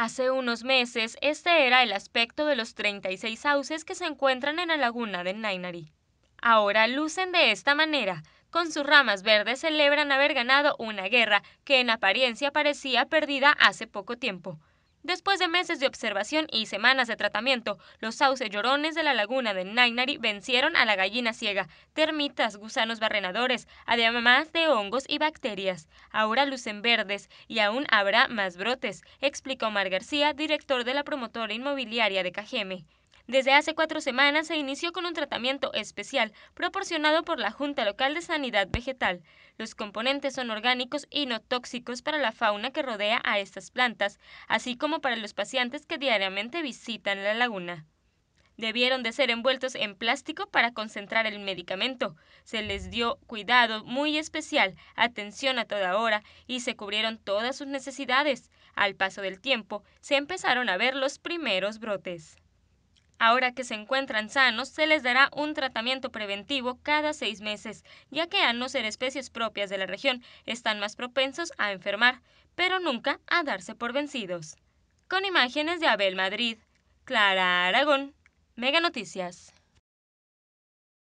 Hace unos meses, este era el aspecto de los 36 sauces que se encuentran en la laguna de Nainari. Ahora lucen de esta manera. Con sus ramas verdes celebran haber ganado una guerra que en apariencia parecía perdida hace poco tiempo. Después de meses de observación y semanas de tratamiento, los sauce llorones de la laguna de Nainari vencieron a la gallina ciega, termitas, gusanos barrenadores, además de hongos y bacterias. Ahora lucen verdes y aún habrá más brotes, explicó Mar García, director de la promotora inmobiliaria de Cajeme. Desde hace cuatro semanas se inició con un tratamiento especial proporcionado por la Junta Local de Sanidad Vegetal. Los componentes son orgánicos y no tóxicos para la fauna que rodea a estas plantas, así como para los pacientes que diariamente visitan la laguna. Debieron de ser envueltos en plástico para concentrar el medicamento. Se les dio cuidado muy especial, atención a toda hora y se cubrieron todas sus necesidades. Al paso del tiempo, se empezaron a ver los primeros brotes. Ahora que se encuentran sanos, se les dará un tratamiento preventivo cada seis meses, ya que al no ser especies propias de la región, están más propensos a enfermar, pero nunca a darse por vencidos. Con imágenes de Abel Madrid, Clara Aragón, Mega Noticias.